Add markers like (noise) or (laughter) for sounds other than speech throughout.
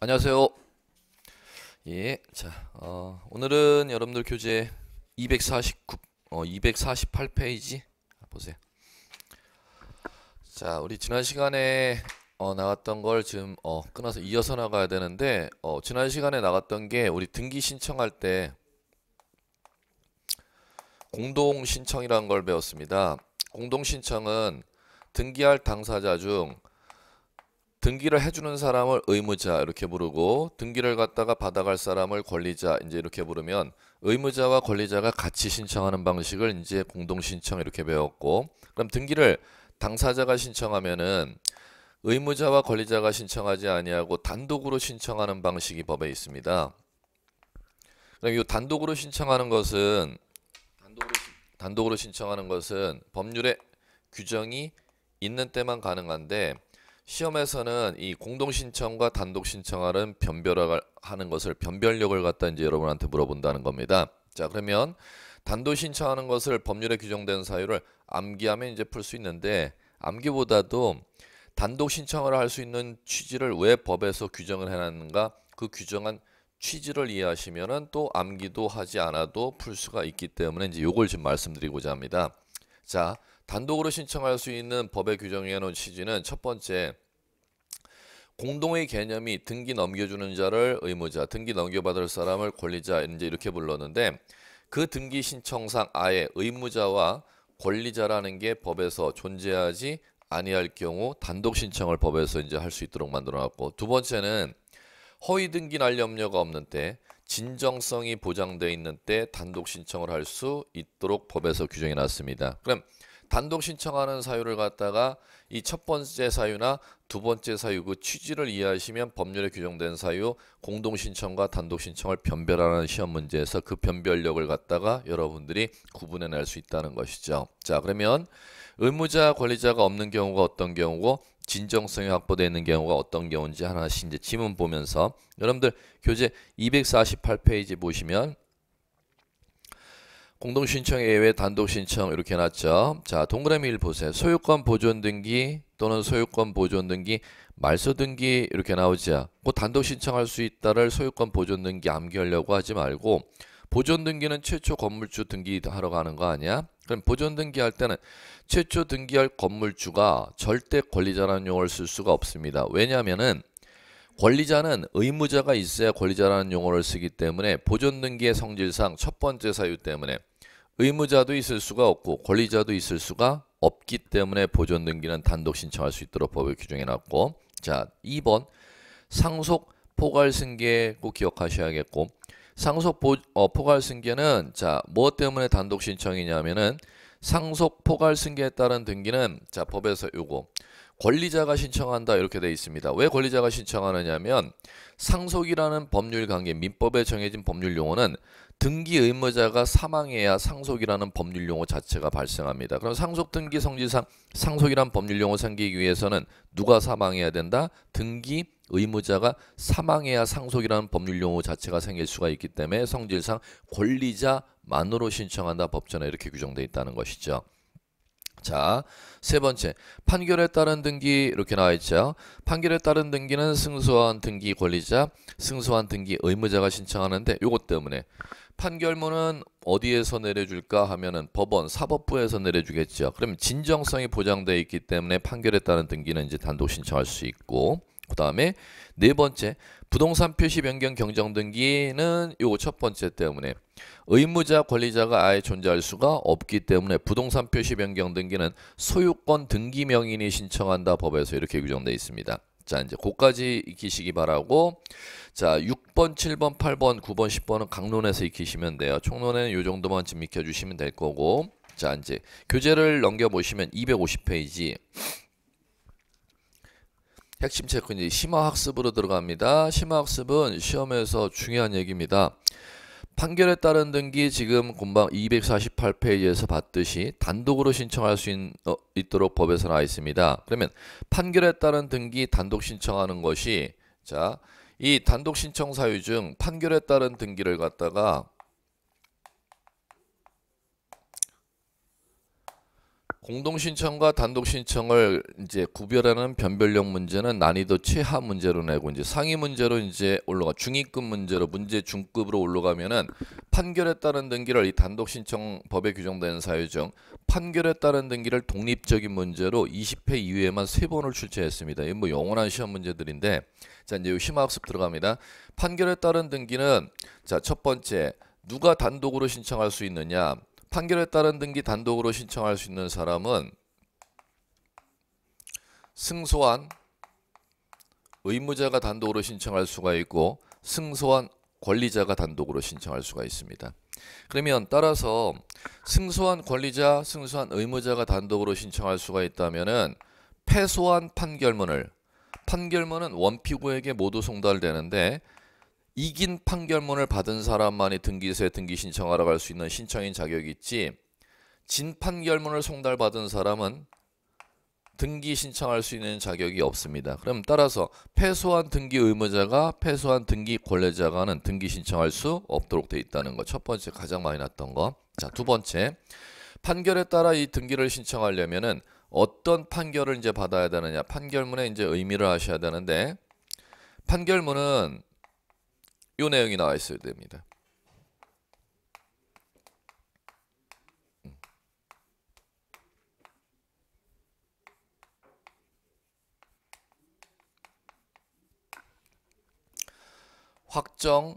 안녕하세요. 예, 자, 어, 오늘은 여러분들 교재 249, 어, 248페이지 보세요. 자, 우리 지난 시간에 어, 나왔던 걸 지금 어, 끊어서 이어서 나가야 되는데 어, 지난 시간에 나갔던 게 우리 등기 신청할 때 공동 신청이라는 걸 배웠습니다. 공동 신청은 등기할 당사자 중 등기를 해주는 사람을 의무자 이렇게 부르고 등기를 갖다가 받아갈 사람을 권리자 이제 이렇게 부르면 의무자와 권리자가 같이 신청하는 방식을 이제 공동 신청 이렇게 배웠고 그럼 등기를 당사자가 신청하면은 의무자와 권리자가 신청하지 아니하고 단독으로 신청하는 방식이 법에 있습니다. 그럼 이 단독으로 신청하는 것은 단독으로, 단독으로 신청하는 것은 법률의 규정이 있는 때만 가능한데 시험에서는 이 공동 신청과 단독 신청하는 변별하는 것을 변별력을 갖다 이제 여러분한테 물어본다는 겁니다. 자 그러면 단독 신청하는 것을 법률에 규정된 사유를 암기하면 이제 풀 수 있는데 암기보다도 단독 신청을 할 수 있는 취지를 왜 법에서 규정을 해놨는가 그 규정한 취지를 이해하시면은 또 암기도 하지 않아도 풀 수가 있기 때문에 이제 요걸 지금 말씀드리고자 합니다. 자, 단독으로 신청할 수 있는 법의규정에 놓은 취지는 첫 번째 공동의 개념이 등기 넘겨주는 자를 의무자, 등기 넘겨받을 사람을 권리자 이제 이렇게 불렀는데 그 등기 신청상 아예 의무자와 권리자라는 게 법에서 존재하지 아니할 경우 단독 신청을 법에서 이제 할 수 있도록 만들어놨고 두 번째는 허위 등기 날 염려가 없는 때 진정성이 보장돼 있는 때 단독 신청을 할 수 있도록 법에서 규정해 놨습니다. 그럼 단독 신청하는 사유를 갖다가 이 첫 번째 사유나 두 번째 사유 그 취지를 이해하시면 법률에 규정된 사유 공동 신청과 단독 신청을 변별하는 시험 문제에서 그 변별력을 갖다가 여러분들이 구분해 낼 수 있다는 것이죠. 자, 그러면 의무자 권리자가 없는 경우가 어떤 경우고 진정성이 확보되어 있는 경우가 어떤 경우인지 하나씩 이제 지문 보면서 여러분들 교재 248페이지 보시면 공동신청 예외 단독신청 이렇게 해놨죠. 자 동그라미 1 보세요. 소유권 보존등기 또는 소유권 보존등기 말소등기 이렇게 나오죠. 뭐 단독신청할 수 있다를 소유권 보존등기 암기하려고 하지 말고 보존등기는 최초 건물주 등기하러 가는 거 아니야? 그럼 보존등기 할 때는 최초 등기할 건물주가 절대 권리자라는 용어를 쓸 수가 없습니다. 왜냐하면은 권리자는 의무자가 있어야 권리자라는 용어를 쓰기 때문에 보존등기의 성질상 첫 번째 사유 때문에 의무자도 있을 수가 없고 권리자도 있을 수가 없기 때문에 보존 등기는 단독 신청할 수 있도록 법에 규정해 놨고 자 2번 상속 포괄 승계 꼭 기억하셔야겠고 상속 보, 어, 포괄 승계는 자 무엇 뭐 때문에 단독 신청이냐면은 상속 포괄 승계에 따른 등기는 자 법에서 요거 권리자가 신청한다 이렇게 돼 있습니다. 왜 권리자가 신청하느냐면 상속이라는 법률 관계 민법에 정해진 법률 용어는 등기 의무자가 사망해야 상속이라는 법률 용어 자체가 발생합니다. 그럼 상속 등기 성질상 상속이란 법률 용어 생기기 위해서는 누가 사망해야 된다? 등기 의무자가 사망해야 상속이라는 법률 용어 자체가 생길 수가 있기 때문에 성질상 권리자만으로 신청한다 법전에 이렇게 규정돼 있다는 것이죠. 자, 세 번째. 판결에 따른 등기 이렇게 나와 있죠. 판결에 따른 등기는 승소한 등기 권리자, 승소한 등기 의무자가 신청하는데 요것 때문에 판결문은 어디에서 내려줄까 하면은 법원 사법부에서 내려주겠죠. 그럼 진정성이 보장돼 있기 때문에 판결에 따른 등기는 이제 단독 신청할 수 있고 그 다음에 네 번째 부동산 표시 변경 경정 등기는 요 첫 번째 때문에 의무자 권리자가 아예 존재할 수가 없기 때문에 부동산 표시 변경 등기는 소유권 등기 명인이 신청한다 법에서 이렇게 규정돼 있습니다. 자 이제 고까지 익히시기 바라고 자 6번, 7번, 8번, 9번, 10번은 강론에서 익히시면 돼요. 총론에는 요 정도만 좀 익혀주시면 될 거고 자 이제 교재를 넘겨보시면 250페이지 핵심 체크 이제 심화학습으로 들어갑니다. 심화학습은 시험에서 중요한 얘기입니다. 판결에 따른 등기 지금 곰방 248페이지에서 봤듯이 단독으로 신청할 수 있, 어, 있도록 법에서 나와 있습니다. 그러면 판결에 따른 등기 단독 신청하는 것이 자이 단독 신청 사유 중 판결에 따른 등기를 갖다가 공동 신청과 단독 신청을 이제 구별하는 변별력 문제는 난이도 최하 문제로 내고 이제 상위 문제로 이제 올라가 중위급 문제로 문제 중급으로 올라가면은 판결에 따른 등기를 이 단독 신청 법에 규정된 사유 중 판결에 따른 등기를 독립적인 문제로 20회 이후에만 세 번을 출제했습니다. 이건 뭐 영원한 시험 문제들인데 자 이제 요 심화학습 들어갑니다. 판결에 따른 등기는 자첫 번째 누가 단독으로 신청할 수 있느냐 판결에 따른 등기 단독으로 신청할 수 있는 사람은 승소한 의무자가 단독으로 신청할 수가 있고 승소한 권리자가 단독으로 신청할 수가 있습니다. 그러면 따라서 승소한 권리자, 승소한 의무자가 단독으로 신청할 수가 있다면은 패소한 판결문을 판결문은 원피고에게 모두 송달되는데 이긴 판결문을 받은 사람만이 등기소에 등기 신청하러 갈 수 있는 신청인 자격이 있지 진 판결문을 송달받은 사람은 등기 신청할 수 있는 자격이 없습니다. 그럼 따라서 패소한 등기 의무자가 패소한 등기 권리자가는 등기 신청할 수 없도록 돼 있다는 거. 첫 번째 가장 많이 났던 거. 자, 두 번째. 판결에 따라 이 등기를 신청하려면은 어떤 판결을 이제 받아야 되느냐. 판결문의 이제 의미를 아셔야 되는데 판결문은 요 내용이 나와 있어야 됩니다. 음. 확정,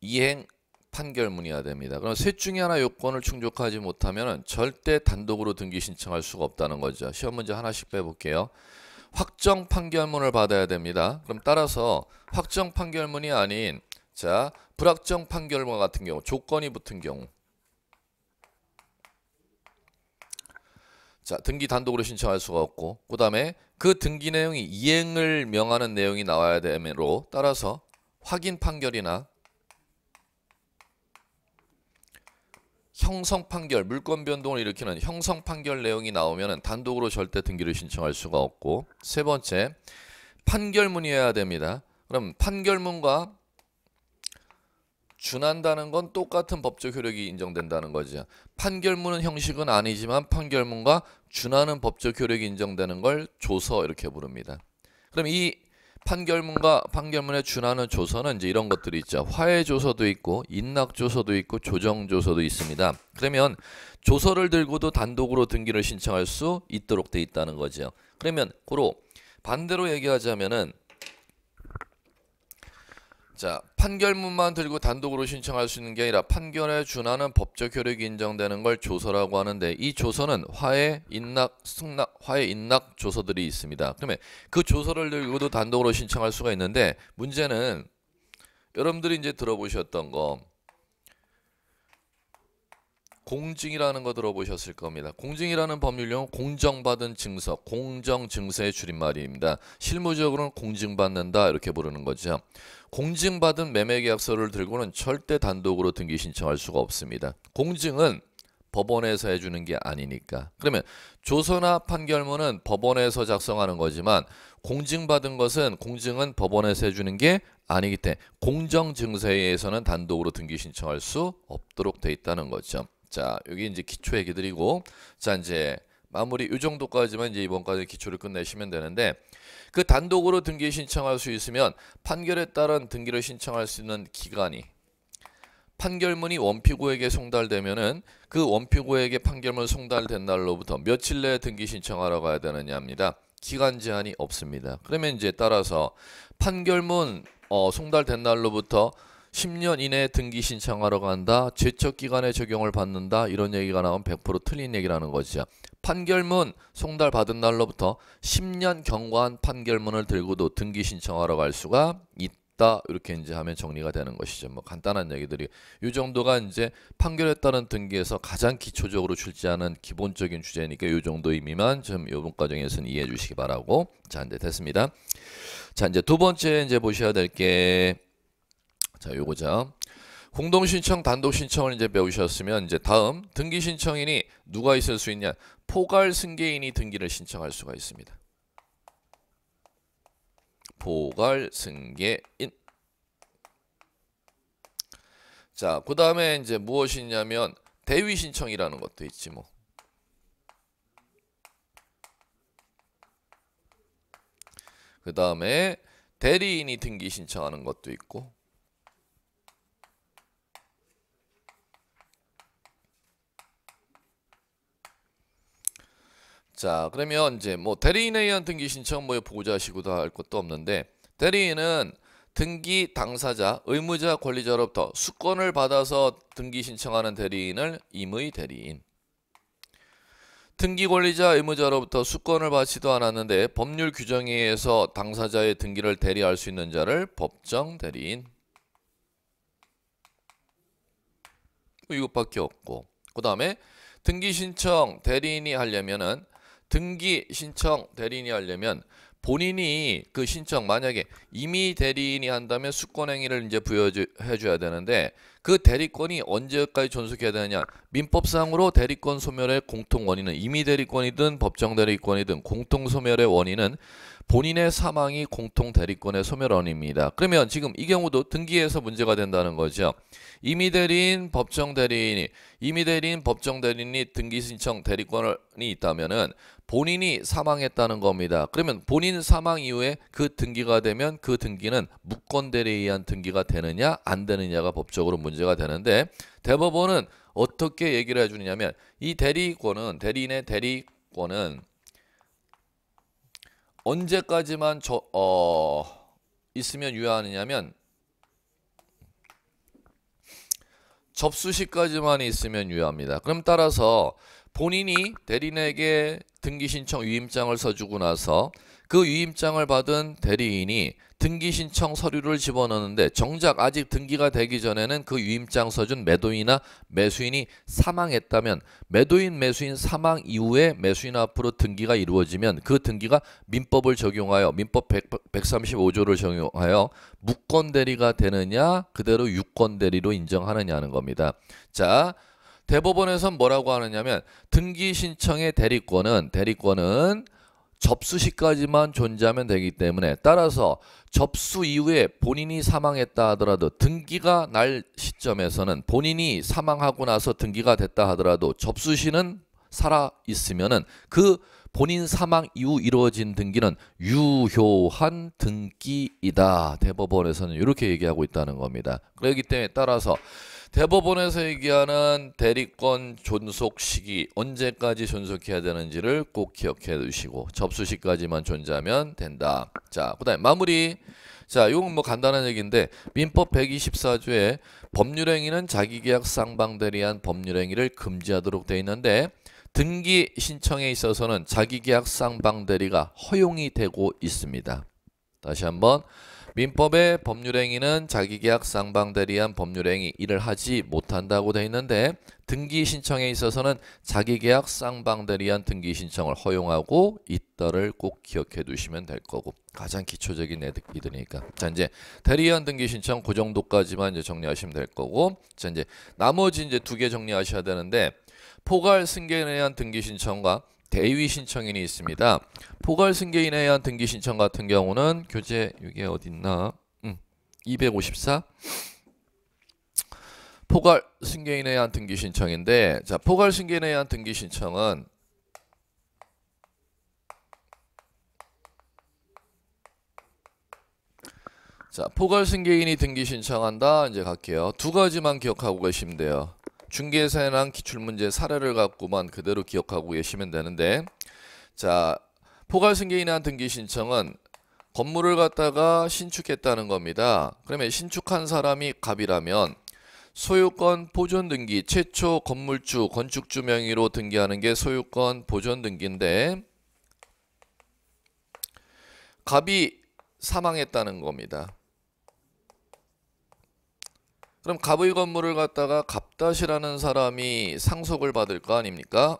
이행, 판결문이어야 됩니다. 그럼 셋 중에 하나 요건을 충족하지 못하면 절대 단독으로 등기 신청할 수가 없다는 거죠. 시험 문제 하나씩 빼볼게요. 확정 판결문을 받아야 됩니다. 그럼 따라서 확정 판결문이 아닌 자, 불확정 판결과 같은 경우 조건이 붙은 경우 자, 등기 단독으로 신청할 수가 없고 그다음에 그 등기 내용이 이행을 명하는 내용이 나와야 되므로 따라서 확인 판결이나 형성 판결, 물권 변동을 일으키는 형성 판결 내용이 나오면 단독으로 절대 등기를 신청할 수가 없고 세 번째 판결문이어야 됩니다. 그럼 판결문과 준한다는 건 똑같은 법적 효력이 인정된다는 거죠. 판결문은 형식은 아니지만 판결문과 준하는 법적 효력이 인정되는 걸 조서 이렇게 부릅니다. 그럼 이 판결문과 판결문에 준하는 조서는 이제 이런 것들이 있죠. 화해 조서도 있고 인낙 조서도 있고 조정 조서도 있습니다. 그러면 조서를 들고도 단독으로 등기를 신청할 수 있도록 돼 있다는 거죠. 그러면 고로 반대로 얘기하자면은 자 판결문만 들고 단독으로 신청할 수 있는 게 아니라 판결에 준하는 법적 효력이 인정되는 걸 조서라고 하는데 이 조서는 화해, 인낙 승낙, 화해, 인낙 조서들이 있습니다. 그러면 그 조서를 들고도 단독으로 신청할 수가 있는데 문제는 여러분들이 이제 들어보셨던 거 공증이라는 거 들어보셨을 겁니다. 공증이라는 법률용 공정받은 증서, 공정증서의 줄임말입니다. 실무적으로는 공증받는다 이렇게 부르는 거죠. 공증받은 매매계약서를 들고는 절대 단독으로 등기 신청할 수가 없습니다. 공증은 법원에서 해주는 게 아니니까. 그러면 조서나 판결문은 법원에서 작성하는 거지만 공증받은 것은 공증은 법원에서 해주는 게 아니기 때문에 공정증서에 의해서는 단독으로 등기 신청할 수 없도록 돼 있다는 거죠. 자, 여기 이제 기초 얘기드리고 자, 이제 마무리 이 정도까지만 이제 이번까지 기초를 끝내시면 되는데 그 단독으로 등기 신청할 수 있으면 판결에 따른 등기를 신청할 수 있는 기간이 판결문이 원피고에게 송달되면은 그 원피고에게 판결문 송달된 날로부터 며칠 내에 등기 신청하러 가야 되느냐입니다. 기간 제한이 없습니다. 그러면 이제 따라서 판결문 어, 송달된 날로부터 10년 이내에 등기 신청하러 간다. 제척 기간에 적용을 받는다. 이런 얘기가 나오면 100% 틀린 얘기라는 거죠. 판결문 송달 받은 날로부터 10년 경과한 판결문을 들고도 등기 신청하러 갈 수가 있다. 이렇게 이제 하면 정리가 되는 것이죠. 뭐 간단한 얘기들이 이 정도가 이제 판결에 따른 등기에서 가장 기초적으로 출제하는 기본적인 주제니까 이 정도 의미만 좀 이번 과정에서는 이해해 주시기 바라고 자 이제 됐습니다. 자 이제 두 번째 이제 보셔야 될게 자, 요거죠. 공동 신청, 단독 신청을 이제 배우셨으면 이제 다음 등기 신청인이 누가 있을 수 있냐? 포괄 승계인이 등기를 신청할 수가 있습니다. 포괄 승계인. 자, 그 다음에 이제 무엇이냐면 대위 신청이라는 것도 있지 뭐. 그 다음에 대리인이 등기 신청하는 것도 있고 자 그러면 이제 뭐 대리인에 의한 등기 신청 뭐보고자시고도할 것도 없는데 대리인은 등기 당사자 의무자 권리자로부터 수권을 받아서 등기 신청하는 대리인을 임의 대리인 등기 권리자 의무자로부터 수권을 받지도 않았는데 법률 규정에 의해서 당사자의 등기를 대리할 수 있는 자를 법정 대리인 이것밖에 없고 그 다음에 등기 신청 대리인이 하려면은 등기 신청 대리인이 하려면 본인이 그 신청 만약에 이미 대리인이 한다면 수권 행위를 이제 부여해 줘야 되는데 그 대리권이 언제까지 존속해야 되느냐 민법상으로 대리권 소멸의 공통 원인은 이미 대리권이든 법정 대리권이든 공통 소멸의 원인은 본인의 사망이 공통 대리권의 소멸 원인입니다 그러면 지금 이 경우도 등기에서 문제가 된다는 거죠 이미 대리인 법정 대리인이 이미 대리인 법정 대리인이 등기 신청 대리권이 있다면은 본인이 사망했다는 겁니다. 그러면 본인 사망 이후에 그 등기가 되면 그 등기는 무권대리에 의한 등기가 되느냐 안 되느냐가 법적으로 문제가 되는데 대법원은 어떻게 얘기를 해주느냐면 이 대리권은 대리인의 대리권은 언제까지만 저, 어, 있으면 유효하느냐면 접수시까지만 있으면 유효합니다. 그럼 따라서 본인이 대리인에게 등기 신청 위임장을 써주고 나서 그 위임장을 받은 대리인이 등기 신청 서류를 집어넣는데 정작 아직 등기가 되기 전에는 그 위임장 써준 매도인이나 매수인이 사망했다면 매도인 매수인 사망 이후에 매수인 앞으로 등기가 이루어지면 그 등기가 민법을 적용하여 민법 1 3 5조를 적용하여 무권 대리가 되느냐 그대로 유권 대리로 인정하느냐는 겁니다. 자 대법원에선 뭐라고 하느냐면 등기 신청의 대리권은 대리권은 접수 시까지만 존재하면 되기 때문에 따라서 접수 이후에 본인이 사망했다 하더라도 등기가 날 시점에서는 본인이 사망하고 나서 등기가 됐다 하더라도 접수 시는 살아 있으면은 그 본인 사망 이후 이루어진 등기는 유효한 등기이다. 대법원에서는 이렇게 얘기하고 있다는 겁니다. 그렇기 때문에 따라서 대법원에서 얘기하는 대리권 존속 시기 언제까지 존속해야 되는지를 꼭 기억해 두시고 접수시까지만 존재하면 된다. 자, 그다음에 마무리. 자, 이건 뭐 간단한 얘기인데 민법 124조에 법률행위는 자기계약 쌍방대리한 법률행위를 금지하도록 돼 있는데 등기 신청에 있어서는 자기계약 쌍방대리가 허용이 되고 있습니다. 다시 한번 민법의 법률행위는 자기계약 쌍방대리한 법률행위 일을 하지 못한다고 되어 있는데 등기 신청에 있어서는 자기계약 쌍방대리한 등기 신청을 허용하고 있다를 꼭 기억해 두시면 될 거고 가장 기초적인 애들기드니까자 이제 대리한 등기 신청 그 정도까지만 이제 정리하시면 될 거고 자 이제 나머지 이제 두 개 정리하셔야 되는데 포괄 승계에 대한 등기 신청과 대위 신청인이 있습니다. 포괄 승계인에 의한 등기 신청 같은 경우는 교재 이게 어딨나? 음, 254 포괄 승계인에 의한 등기 신청인데 자 포괄 승계인에 의한 등기 신청은 자 포괄 승계인이 등기 신청한다 이제 갈게요 두 가지만 기억하고 계시면 돼요 중개세랑 사 기출문제 사례를 갖고만 그대로 기억하고 계시면 되는데 자 포괄승계인한 등기 신청은 건물을 갖다가 신축했다는 겁니다. 그러면 신축한 사람이 갑이라면 소유권 보존 등기 최초 건물주 건축주 명의로 등기하는 게 소유권 보존 등기인데 갑이 사망했다는 겁니다. 그럼 갑의 건물을 갖다가 갑다시라는 사람이 상속을 받을 거 아닙니까?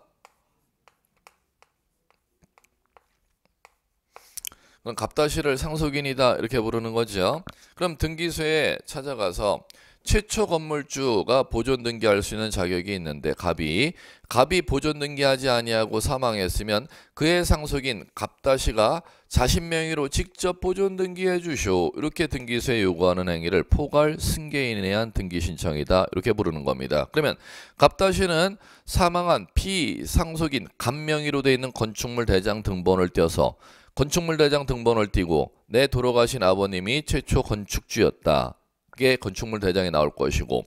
그럼 갑다시를 상속인이다 이렇게 부르는 거죠. 그럼 등기소에 찾아가서 최초 건물주가 보존 등기할 수 있는 자격이 있는데 갑이 갑이 보존 등기하지 아니하고 사망했으면 그의 상속인 갑다시가 자신 명의로 직접 보존 등기해 주시오 이렇게 등기소에 요구하는 행위를 포괄 승계인에 한 등기 신청이다 이렇게 부르는 겁니다. 그러면 갑다시는 사망한 피상속인 갑 명의로 되어 있는 건축물 대장 등본을 떼어서 건축물 대장 등번호를 띄고 내 돌아가신 아버님이 최초 건축주였다. 그게 건축물 대장이 나올 것이고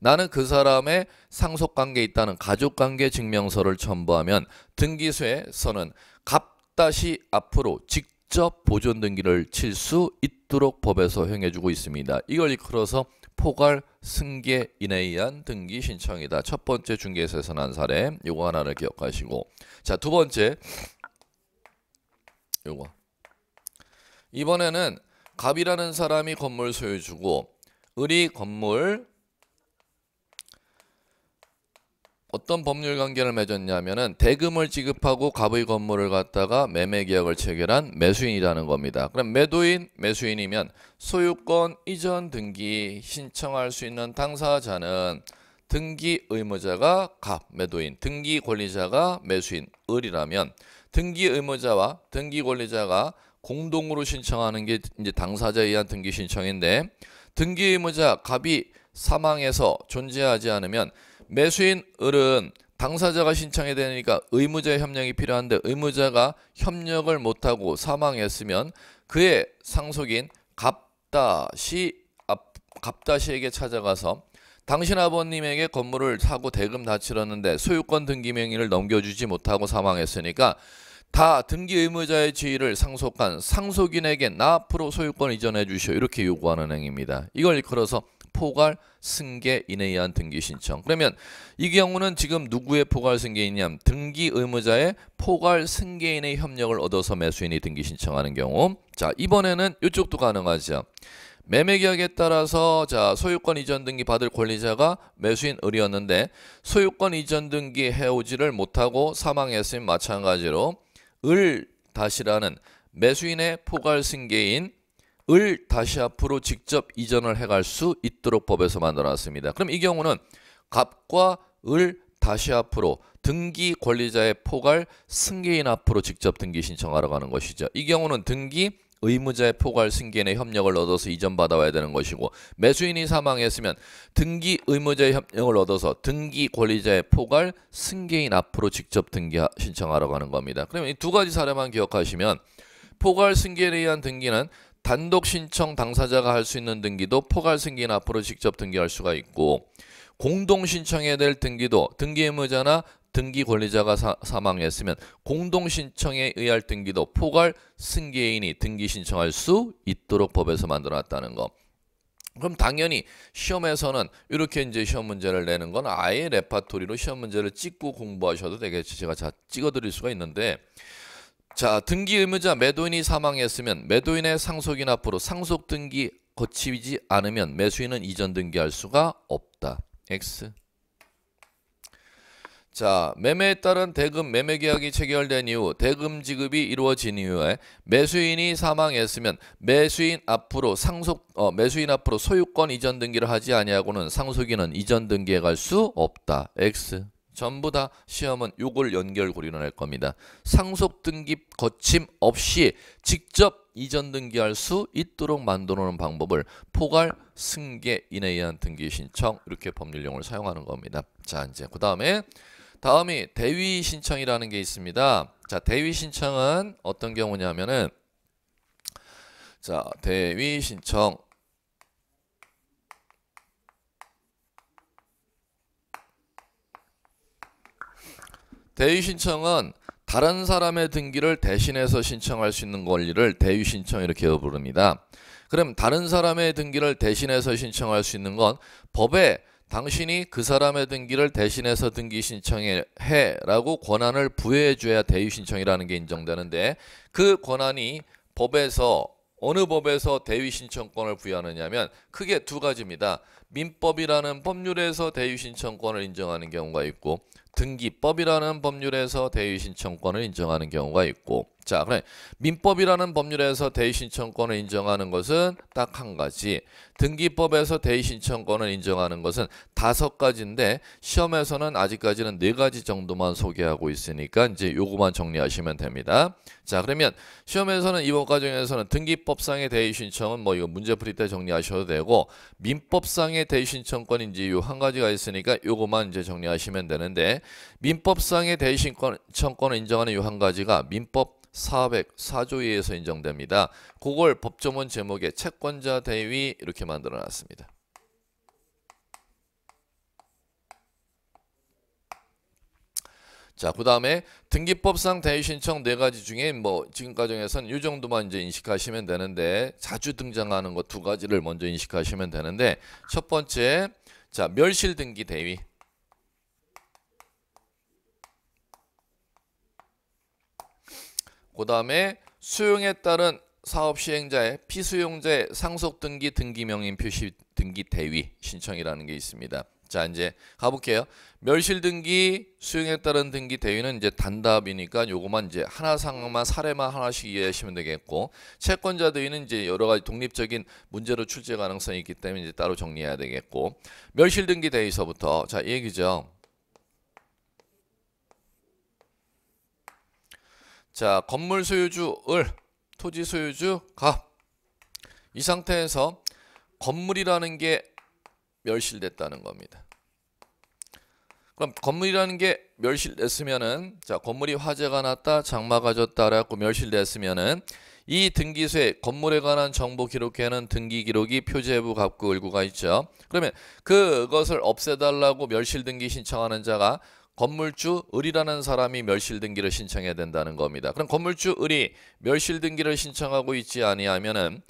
나는 그 사람의 상속 관계에 있다는 가족 관계 증명서를 첨부하면 등기소에서는 값다시 앞으로 직접 보존 등기를 칠 수 있도록 법에서 행해주고 있습니다. 이걸 이끌어서 포괄 승계 인에의한 등기 신청이다. 첫 번째 중개에서 난 사례 요거 하나를 기억하시고 자 두 번째 요거. 이번에는 갑이라는 사람이 건물 소유주고 을이 건물 어떤 법률 관계를 맺었냐면은 대금을 지급하고 갑의 건물을 갖다가 매매 계약을 체결한 매수인이라는 겁니다. 그럼 매도인, 매수인이면 소유권 이전 등기 신청할 수 있는 당사자는 등기 의무자가 갑, 매도인, 등기 권리자가 매수인, 을이라면 등기 의무자와 등기 권리자가 공동으로 신청하는 게 이제 당사자에 의한 등기 신청인데 등기 의무자 갑이 사망해서 존재하지 않으면 매수인 을은 당사자가 신청해야 되니까 의무자의 협력이 필요한데 의무자가 협력을 못하고 사망했으면 그의 상속인 갑다시 갑다시에게 찾아가서 당신 아버님에게 건물을 사고 대금 다 치렀는데 소유권 등기 명의를 넘겨주지 못하고 사망했으니까 다 등기 의무자의 지위를 상속한 상속인에게 나 앞으로 소유권 이전해 주시오 이렇게 요구하는 행위입니다. 이걸 일어서 포괄 승계 인해의한 등기 신청. 그러면 이 경우는 지금 누구의 포괄 승계이냐? 등기 의무자의 포괄 승계인의 협력을 얻어서 매수인이 등기 신청하는 경우. 자 이번에는 이쪽도 가능하죠. 매매 계약에 따라서 자 소유권 이전 등기 받을 권리자가 매수인 을이었는데 소유권 이전 등기 해오지를 못하고 사망했음 마찬가지로 을 다시라는 매수인의 포괄 승계인 을 다시 앞으로 직접 이전을 해갈 수 있도록 법에서 만들어놨습니다. 그럼 이 경우는 갑과 을 다시 앞으로 등기 권리자의 포괄 승계인 앞으로 직접 등기 신청하러 가는 것이죠. 이 경우는 등기 의무자의 포괄 승계인의 협력을 얻어서 이전받아와야 되는 것이고 매수인이 사망했으면 등기 의무자의 협력을 얻어서 등기 권리자의 포괄 승계인 앞으로 직접 등기 신청하라고 하는 겁니다. 그러면 이 두 가지 사례만 기억하시면 포괄 승계에 의한 등기는 단독 신청 당사자가 할 수 있는 등기도 포괄 승계인 앞으로 직접 등기할 수가 있고 공동 신청해야 될 등기도 등기 의무자나 등기 권리자가 사, 사망했으면 공동 신청에 의할 등기도 포괄 승계인이 등기 신청할 수 있도록 법에서 만들어 놨다는 거. 그럼 당연히 시험에서는 이렇게 이제 시험 문제를 내는 건 아예 레파토리로 시험 문제를 찍고 공부하셔도 되겠지. 제가 자 찍어 드릴 수가 있는데 자, 등기 의무자 매도인이 사망했으면 매도인의 상속인 앞으로 상속 등기 거치지 않으면 매수인은 이전 등기할 수가 없다. X 자, 매매에 따른 대금 매매 계약이 체결된 이후 대금 지급이 이루어진 이후에 매수인이 사망했으면 매수인 앞으로 상속 어, 매수인 앞으로 소유권 이전 등기를 하지 아니하고는 상속인은 이전 등기에 갈 수 없다. X. 전부 다 시험은 요걸 연결고리로 낼 겁니다. 상속 등기 거침 없이 직접 이전 등기할 수 있도록 만들어 놓은 방법을 포괄 승계인에 의한 등기 신청 이렇게 법률용을 사용하는 겁니다. 자, 이제 그다음에 다음이 대위 신청이라는 게 있습니다. 자, 대위 신청은 어떤 경우냐면은 자, 대위 신청 대위 신청은 다른 사람의 등기를 대신해서 신청할 수 있는 권리를 대위 신청 이렇게 부릅니다. 그럼 다른 사람의 등기를 대신해서 신청할 수 있는 건 법에 당신이 그 사람의 등기를 대신해서 등기 신청해 라고 권한을 부여해 줘야 대위 신청이라는 게 인정되는데 그 권한이 법에서 어느 법에서 대위 신청권을 부여하느냐면 크게 두 가지입니다. 민법이라는 법률에서 대위 신청권을 인정하는 경우가 있고 등기법이라는 법률에서 대위신청권을 인정하는 경우가 있고 자 그래 민법이라는 법률에서 대위신청권을 인정하는 것은 딱 한 가지 등기법에서 대위신청권을 인정하는 것은 다섯 가지인데 시험에서는 아직까지는 네 가지 정도만 소개하고 있으니까 이제 요거만 정리하시면 됩니다 자 그러면 시험에서는 이번 과정에서는 등기법상의 대위신청은뭐 이거 문제풀이 때 정리하셔도 되고 민법상의 대위신청권인지요 한 가지가 있으니까 요거만 이제 정리하시면 되는데 민법상의 대신청권을 권 인정하는 요 한 가지가 민법 404조에 의해서 인정됩니다. 그걸 법조문 제목에 채권자 대위 이렇게 만들어 놨습니다. 자, 그 다음에 등기법상 대위신청 네 가지 중에 뭐 지금 과정에서는 이 정도만 이제 인식하시면 되는데 자주 등장하는 것 두 가지를 먼저 인식하시면 되는데 첫 번째 자 멸실등기 대위 그 다음에 수용에 따른 사업 시행자의 피수용자의 상속 등기 등기명인 표시 등기 대위 신청이라는 게 있습니다. 자 이제 가볼게요. 멸실 등기 수용에 따른 등기 대위는 이제 단답이니까 요거만 이제 하나 상만 사례만 하나씩 이해하시면 되겠고 채권자 대위는 이제 여러 가지 독립적인 문제로 출제 가능성이 있기 때문에 이제 따로 정리해야 되겠고 멸실 등기 대위서부터 자 얘기죠. 자 건물 소유주 을 토지 소유주 갑이 상태에서 건물이라는 게 멸실됐다는 겁니다. 그럼 건물이라는 게 멸실됐으면은 자 건물이 화재가 났다 장마가 졌다라고 멸실됐으면은 이 등기소에 건물에 관한 정보 기록에는 등기 기록이 표제부 갑구 을구가 있죠. 그러면 그것을 없애달라고 멸실 등기 신청하는 자가 건물주 을이라는 사람이 멸실등기를 신청해야 된다는 겁니다. 그럼 건물주 을이 멸실등기를 신청하고 있지 아니하면은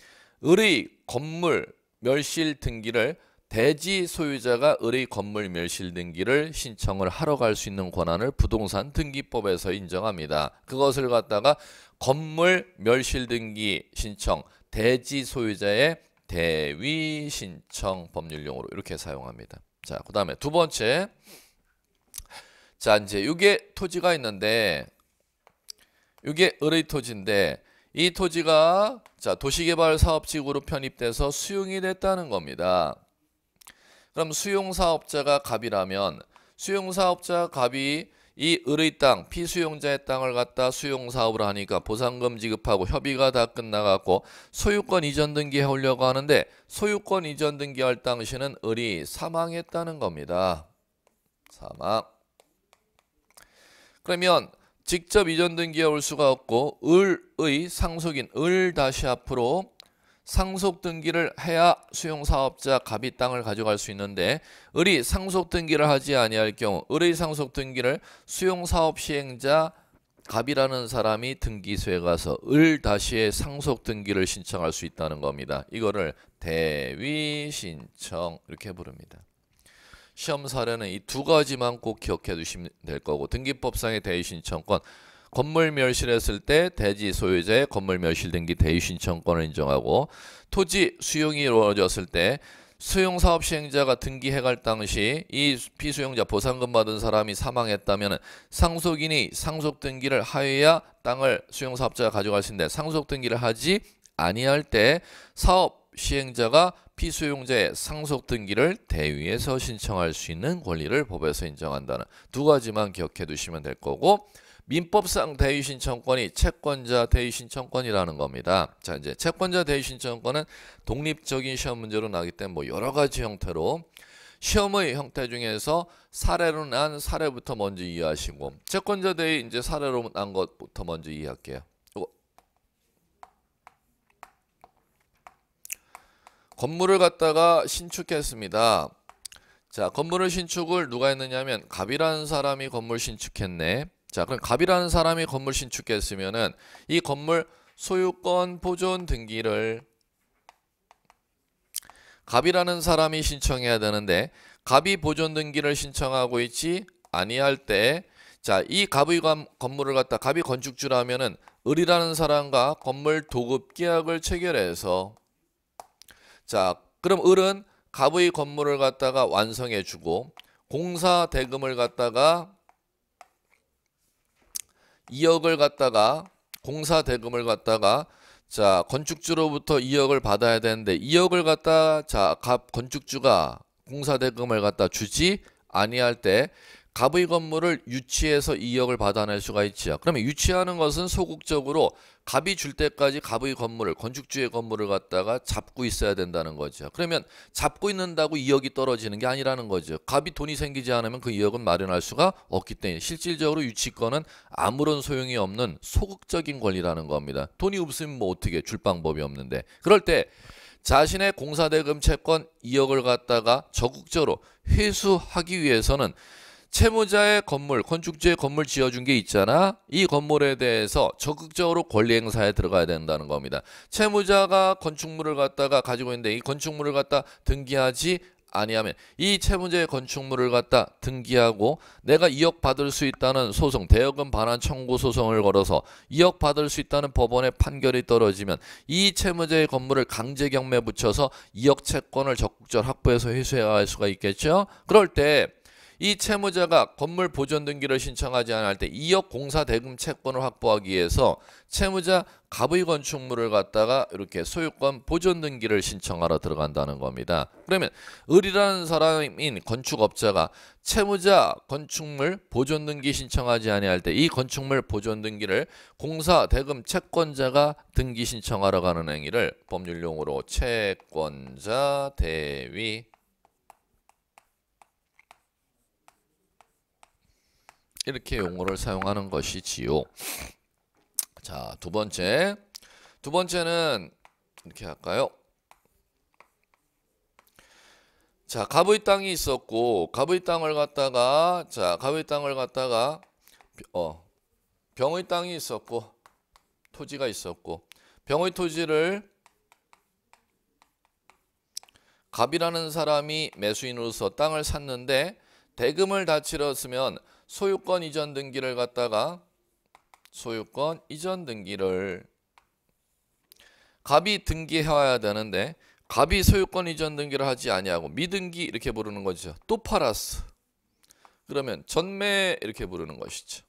을의 건물 멸실등기를 대지 소유자가 을의 건물 멸실등기를 신청을 하러 갈 수 있는 권한을 부동산 등기법에서 인정합니다. 그것을 갖다가 건물 멸실등기 신청 대지 소유자의 대위 신청 법률용어로 이렇게 사용합니다. 자, 그 다음에 두 번째 자 이제 이게 토지가 있는데 이게 을의 토지인데 이 토지가 자 도시개발사업지구로 편입돼서 수용이 됐다는 겁니다. 그럼 수용사업자가 갑이라면 수용사업자 갑이 이 을의 땅, 피수용자의 땅을 갖다 수용사업을 하니까 보상금 지급하고 협의가 다 끝나갖고 소유권 이전 등기해오려고 하는데 소유권 이전 등기할 당시는 을이 사망했다는 겁니다. 사망. 그러면 직접 이전 등기에 올 수가 없고 을의 상속인 을 다시 앞으로 상속 등기를 해야 수용사업자 갑이 땅을 가져갈 수 있는데 을이 상속 등기를 하지 아니할 경우 을의 상속 등기를 수용사업 시행자 갑이라는 사람이 등기소에 가서 을 다시의 상속 등기를 신청할 수 있다는 겁니다. 이거를 대위 신청 이렇게 부릅니다. 시험 사례는 이 두 가지만 꼭 기억해 두시면 될 거고 등기법상의 대위신청권 건물 멸실했을 때 대지 소유자의 건물 멸실 등기 대위신청권을 인정하고 토지 수용이 이루어졌을 때 수용사업 시행자가 등기해갈 당시 이 피수용자 보상금 받은 사람이 사망했다면 상속인이 상속 등기를 하여야 땅을 수용사업자가 가져갈 수 있는데 상속 등기를 하지 아니할 때 사업 시행자가 피소용자의 상속 등기를 대위에서 신청할 수 있는 권리를 법에서 인정한다는 두 가지만 기억해 두시면 될 거고 민법상 대위 신청권이 채권자 대위 신청권이라는 겁니다. 자, 이제 채권자 대위 신청권은 독립적인 시험 문제로 나기 때문에 뭐 여러 가지 형태로 시험의 형태 중에서 사례로 난 사례부터 먼저 이해하시고 채권자 대위 이제 사례로 난 것부터 먼저 이해할게요. 건물을 갖다가 신축했습니다. 자, 건물을 신축을 누가 했느냐면 갑이라는 사람이 건물 신축했네. 자, 그럼 갑이라는 사람이 건물 신축했으면은 이 건물 소유권 보존 등기를 갑이라는 사람이 신청해야 되는데 갑이 보존 등기를 신청하고 있지 아니할 때 자, 이 갑의 건물을 갖다 갑이 건축주라면은 을이라는 사람과 건물 도급 계약을 체결해서 자, 그럼 을은 갑의 건물을 갖다가 완성해 주고 공사 대금을 갖다가 2억을 갖다가 공사 대금을 갖다가 자, 건축주로부터 2억을 받아야 되는데 2억을 갖다 자, 갑 건축주가 공사 대금을 갖다 주지 아니할 때 갑의 건물을 유치해서 2억을 받아낼 수가 있지요. 그러면 유치하는 것은 소극적으로 갑이 줄 때까지 갑의 건물을 건축주의 건물을 갖다가 잡고 있어야 된다는 거죠. 그러면 잡고 있는다고 2억이 떨어지는 게 아니라는 거죠. 갑이 돈이 생기지 않으면 그 2억은 마련할 수가 없기 때문에 실질적으로 유치권은 아무런 소용이 없는 소극적인 권리라는 겁니다. 돈이 없으면 뭐 어떻게 줄 방법이 없는데 그럴 때 자신의 공사대금 채권 2억을 갖다가 적극적으로 회수하기 위해서는 채무자의 건물, 건축주의 건물 지어준 게 있잖아. 이 건물에 대해서 적극적으로 권리 행사에 들어가야 된다는 겁니다. 채무자가 건축물을 갖다가 가지고 있는데 이 건축물을 갖다 등기하지 아니하면 이 채무자의 건축물을 갖다 등기하고 내가 2억 받을 수 있다는 소송 대여금 반환 청구 소송을 걸어서 2억 받을 수 있다는 법원의 판결이 떨어지면 이 채무자의 건물을 강제 경매 붙여서 2억 채권을 적극적 으로 확보해서 회수해야 할 수가 있겠죠. 그럴 때이 채무자가 건물 보존 등기를 신청하지 않을 때 2억 공사 대금 채권을 확보하기 위해서 채무자 갑의 건축물을 갖다가 이렇게 소유권 보존 등기를 신청하러 들어간다는 겁니다. 그러면 을이라는 사람인 건축업자가 채무자 건축물 보존 등기 신청하지 아니할 때 이 건축물 보존 등기를 공사 대금 채권자가 등기 신청하러 가는 행위를 법률 용어로 채권자 대위 이렇게 용어를 사용하는 것이지요. 자, 두 번째. 두 번째는 이렇게 할까요? 자, 갑의 땅이 있었고 갑의 땅을 갖다가 자, 갑의 땅을 갖다가 어 병의 땅이 있었고 토지가 있었고 병의 토지를 갑이라는 사람이 매수인으로서 땅을 샀는데 대금을 다 치렀으면 소유권 이전 등기를 갖다가 소유권 이전 등기를 갑이 등기해와야 되는데 갑이 소유권 이전 등기를 하지 아니하고 미등기 이렇게 부르는 거죠. 또 팔았어. 그러면 전매 이렇게 부르는 것이죠.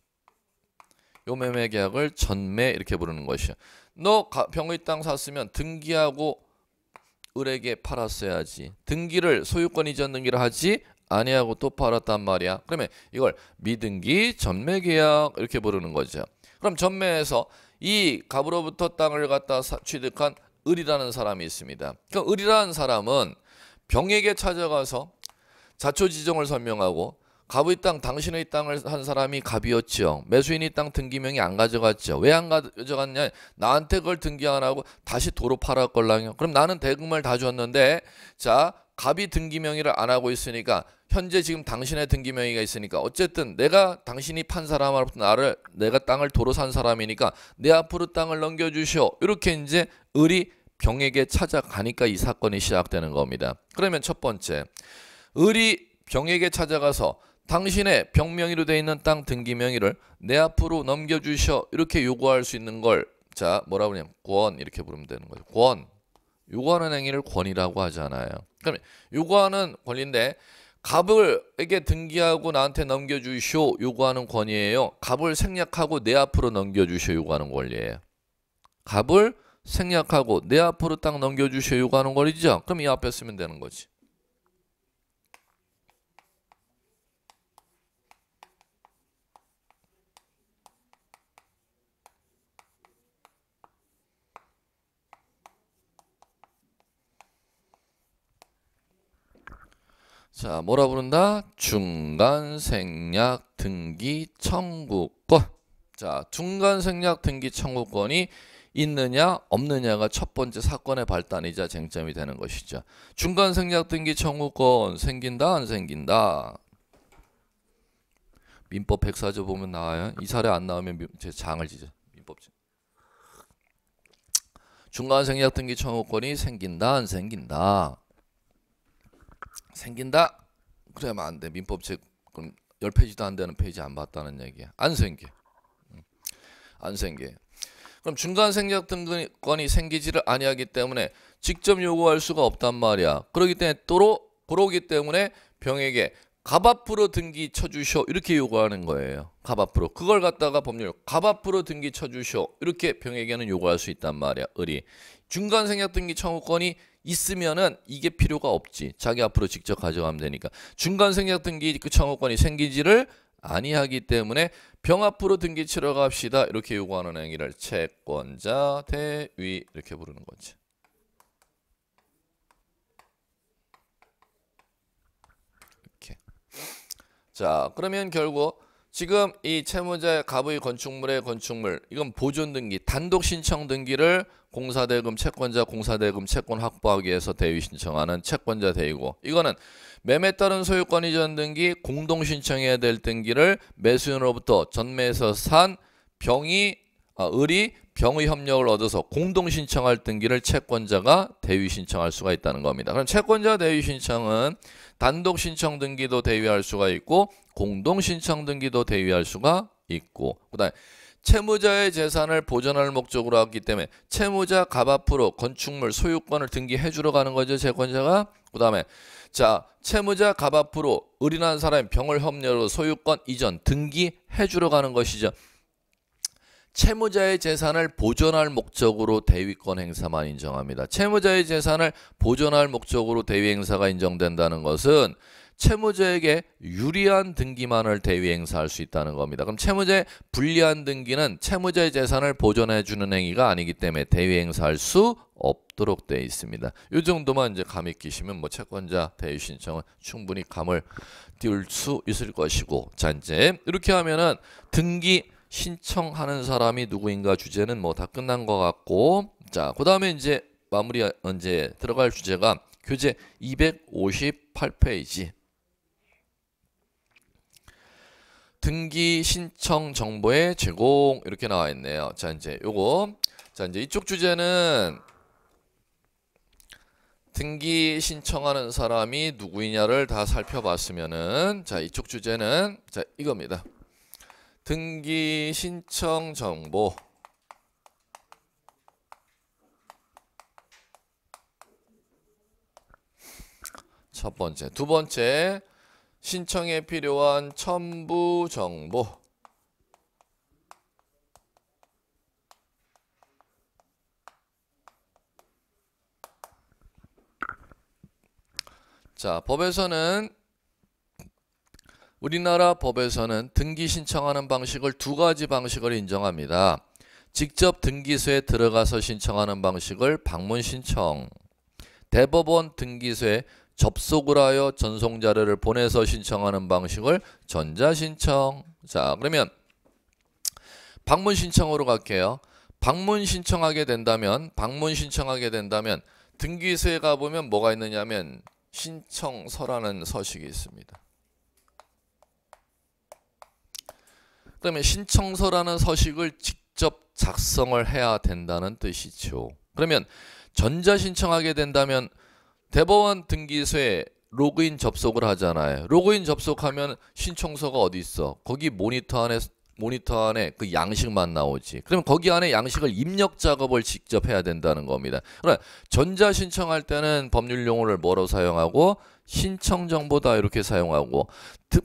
요 매매 계약을 전매 이렇게 부르는 것이야. 너 병의 땅 샀으면 등기하고 을에게 팔았어야지. 등기를 소유권 이전 등기를 하지 아니하고 또 팔았단 말이야. 그러면 이걸 미등기 전매계약 이렇게 부르는 거죠. 그럼 전매에서 이 갑으로부터 땅을 갖다 사, 취득한 을이라는 사람이 있습니다. 그럼 을이라는 사람은 병에게 찾아가서 자초지종을 설명하고 갑의 땅 당신의 땅을 한 사람이 갑이었지요. 매수인이 땅 등기명이 안 가져갔죠. 왜 안 가져갔냐? 나한테 그걸 등기 안 하고 다시 도로 팔았걸랑요. 그럼 나는 대금을 다 줬는데 자 갑이 등기 명의를 안 하고 있으니까 현재 지금 당신의 등기 명의가 있으니까 어쨌든 내가 당신이 판 사람으로부터 나를 내가 땅을 도로 산 사람이니까 내 앞으로 땅을 넘겨 주시오. 이렇게 이제 을이 병에게 찾아가니까 이 사건이 시작되는 겁니다. 그러면 첫 번째. 을이 병에게 찾아가서 당신의 병명의로 되어 있는 땅 등기 명의를 내 앞으로 넘겨 주셔. 이렇게 요구할 수 있는 걸 자, 뭐라 그러냐면 권 이렇게 부르면 되는 거죠. 권. 요구하는 행위를 권이라고 하잖아요. 그럼 요구하는 권리인데 갑을에게 등기하고 나한테 넘겨주시오 요구하는 권리예요. 갑을 생략하고 내 앞으로 넘겨주시오 요구하는 권리예요. 갑을 생략하고 내 앞으로 딱 넘겨주시오 요구하는 권리죠. 그럼 이 앞에 쓰면 되는 거지. 자, 뭐라 부른다? 중간 생략 등기 청구권. 자, 중간 생략 등기 청구권이 있느냐 없느냐가 첫 번째 사건의 발단이자 쟁점이 되는 것이죠. 중간 생략 등기 청구권 생긴다 안 생긴다. 민법 104조 보면 나와요. 이 사례 안 나오면 제 장을 지죠. 민법 중간 생략 등기 청구권이 생긴다 안 생긴다. 생긴다. 그래야만 안 돼. 민법 책 그럼 열 페이지도 안 되는 페이지 안 봤다는 얘기야. 안 생겨. 안 생겨. 그럼 중간 생략 등권이 등 생기지를 아니하기 때문에 직접 요구할 수가 없단 말이야. 그러기 때문에 또로 그러기 때문에 병에게 갑 앞으로 등기 쳐주쇼 이렇게 요구하는 거예요. 갑 앞으로 그걸 갖다가 법률 갑 앞으로 등기 쳐주쇼 이렇게 병에게는 요구할 수 있단 말이야. 의리 중간 생략 등기 청구권이 있으면은 이게 필요가 없지. 자기 앞으로 직접 가져가면 되니까. 중간 생략 등기 그 청구권이 생기지를 아니하기 때문에 병 앞으로 등기 치러 갑시다. 이렇게 요구하는 행위를 채권자 대위 이렇게 부르는 거지. 이렇게. 자, 그러면 결국 지금 이 채무자의 갑의 건축물의 건축물 이건 보존 등기, 단독 신청 등기를 공사대금 채권자 공사대금 채권 확보하기 위해서 대위 신청하는 채권자 대위고 이거는 매매 따른 소유권 이전 등기 공동 신청해야 될 등기를 매수인으로부터 전매에서 산 병이 아, 을이 병의 협력을 얻어서 공동 신청할 등기를 채권자가 대위 신청할 수가 있다는 겁니다. 그럼 채권자 대위 신청은 단독 신청 등기도 대위할 수가 있고 공동 신청 등기도 대위할 수가 있고 그다음에 채무자의 재산을 보전할 목적으로 하기 때문에 채무자 갑 앞으로 건축물 소유권을 등기해 주러 가는 거죠 채권자가 그 다음에 자 채무자 갑 앞으로 의리난 사람이 병을 협력로 소유권 이전 등기해 주러 가는 것이죠 채무자의 재산을 보존할 목적으로 대위권 행사만 인정합니다 채무자의 재산을 보존할 목적으로 대위 행사가 인정된다는 것은 채무자에게 유리한 등기만을 대위 행사할 수 있다는 겁니다. 그럼 채무자의 불리한 등기는 채무자의 재산을 보존해 주는 행위가 아니기 때문에 대위 행사할 수 없도록 되어 있습니다. 이 정도만 이제 감이 끼시면 뭐 채권자 대위 신청은 충분히 감을 띄울 수 있을 것이고 자 이제 이렇게 하면은 등기 신청하는 사람이 누구인가 주제는 뭐 다 끝난 것 같고 자그 다음에 이제 마무리 언제 들어갈 주제가 교재 258페이지 등기 신청 정보의 제공 이렇게 나와 있네요. 자 이제 요거 자 이제 이쪽 주제는 등기 신청하는 사람이 누구이냐를 다 살펴봤으면은 자 이쪽 주제는 자 이겁니다. 등기 신청 정보 첫 번째, 두 번째 신청에 필요한 첨부 정보 자, 법에서는 우리나라 법에서는 등기 신청하는 방식을 두 가지 방식을 인정합니다. 직접 등기소에 들어가서 신청하는 방식을 방문 신청, 대법원 등기소에 접속을 하여 전송 자료를 보내서 신청하는 방식을 전자 신청. 자, 그러면 방문 신청으로 갈게요. 방문 신청하게 된다면 방문 신청하게 된다면 등기소에 가 보면 뭐가 있느냐면 신청서라는 서식이 있습니다. 그러면 신청서라는 서식을 직접 작성을 해야 된다는 뜻이죠. 그러면 전자 신청하게 된다면 대법원 등기소에 로그인 접속을 하잖아요. 로그인 접속하면 신청서가 어디 있어? 거기 모니터 안에 모니터 안에 그 양식만 나오지. 그러면 거기 안에 양식을 입력 작업을 직접 해야 된다는 겁니다. 그러니까 전자 신청할 때는 법률 용어를 뭐로 사용하고 신청 정보다 이렇게 사용하고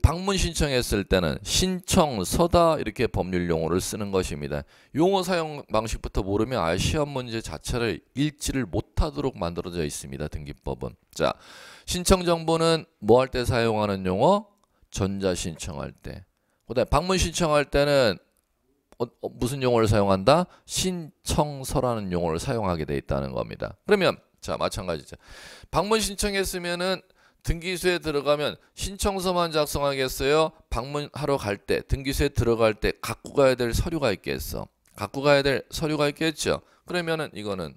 방문 신청했을 때는 신청서다 이렇게 법률 용어를 쓰는 것입니다. 용어 사용 방식부터 모르면 아 시험 문제 자체를 읽지를 못하도록 만들어져 있습니다. 등기법은. 자, 신청 정보는 뭐 할 때 사용하는 용어? 전자 신청할 때. 그다음 에 방문 신청할 때는 어, 어, 무슨 용어를 사용한다? 신청서라는 용어를 사용하게 돼 있다는 겁니다. 그러면 자 마찬가지죠. 방문 신청했으면은 등기소에 들어가면 신청서만 작성하겠어요? 방문하러 갈 때, 등기소에 들어갈 때 갖고 가야 될 서류가 있겠어. 갖고 가야 될 서류가 있겠죠. 그러면은 이거는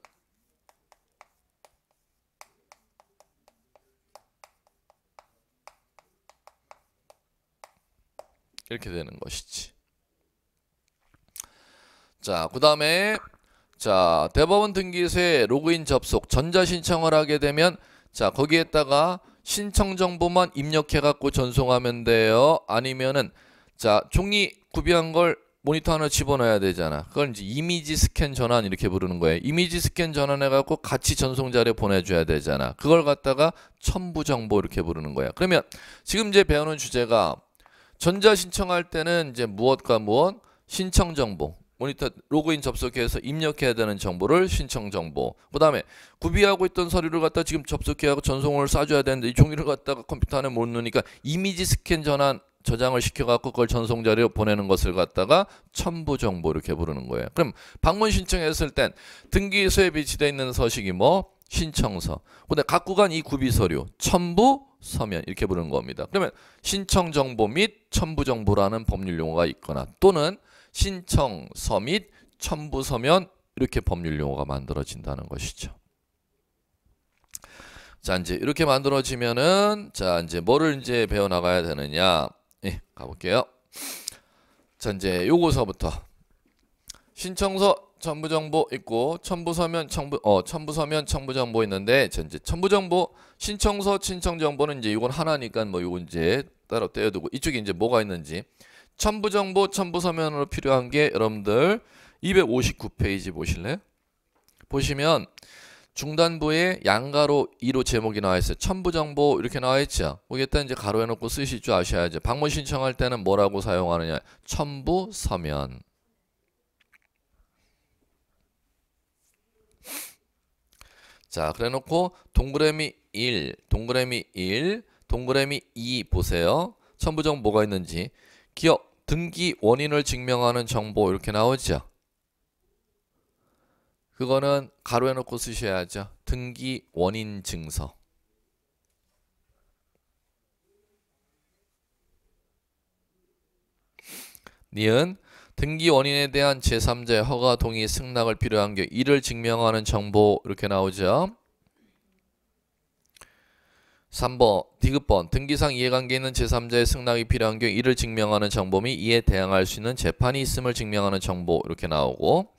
이렇게 되는 것이지. 자, 그 다음에 자 대법원 등기소에 로그인 접속 전자 신청을 하게 되면 자 거기에다가 신청 정보만 입력해 갖고 전송하면 돼요. 아니면은 자 종이 구비한 걸 모니터 하나 집어넣어야 되잖아. 그걸 이제 이미지 스캔 전환 이렇게 부르는 거예요. 이미지 스캔 전환해 갖고 같이 전송 자료 보내줘야 되잖아. 그걸 갖다가 첨부 정보 이렇게 부르는 거야. 그러면 지금 이제 배우는 주제가 전자 신청할 때는 이제 무엇과 무엇 신청 정보 모니터 로그인 접속해서 입력해야 되는 정보를 신청 정보 그 다음에 구비하고 있던 서류를 갖다 지금 접속해하고 전송을 싸줘야 되는데 이 종이를 갖다가 컴퓨터 안에 못 넣으니까 이미지 스캔 전환 저장을 시켜갖고 그걸 전송 자료 보내는 것을 갖다가 첨부 정보 이렇게 부르는 거예요. 그럼 방문 신청했을 땐 등기소에 비치되어 있는 서식이 뭐 신청서. 근데 각 구간 이 구비 서류 첨부 서면 이렇게 부르는 겁니다. 그러면 신청 정보 및 첨부 정보라는 법률 용어가 있거나 또는 신청서 및 첨부 서면 이렇게 법률 용어가 만들어진다는 것이죠. 자, 이제 이렇게 만들어지면은 자, 이제 뭐를 이제 배워 나가야 되느냐? 예, 가 볼게요. 자, 이제 요거서부터 신청서 첨부 정보 있고 첨부 서면 첨부 어 첨부 서면 첨부 정보 있는데 자, 이제 첨부 정보 신청서 신청 정보는 이제 이건 하나니까 뭐 이건 이제 따로 떼어두고 이쪽에 이제 뭐가 있는지 첨부 정보 첨부 서면으로 필요한 게 여러분들 259페이지 보실래요? 보시면 중단부에 양가로 2로 제목이 나와 있어요. 첨부 정보 이렇게 나와 있죠. 거기다 이제 가로 해놓고 쓰실 줄 아셔야죠. 방문 신청할 때는 뭐라고 사용하느냐? 첨부 서면. 자, 그래놓고 동그라미 1, 동그라미 1, 동그라미 2 보세요. 첨부정 뭐가 있는지 기억, 등기 원인을 증명하는 정보 이렇게 나오죠. 그거는 가로에 놓고 쓰셔야죠. 등기 원인 증서. 니은 등기 원인에 대한 제3자의 허가 동의 승낙을 필요한 게 이를 증명하는 정보 이렇게 나오죠. 3번 디귿번 등기상 이해관계 는 제3자의 승낙이 필요한 경우 이를 증명하는 정보 및 이에 대항할 수 있는 재판이 있음을 증명하는 정보 이렇게 나오고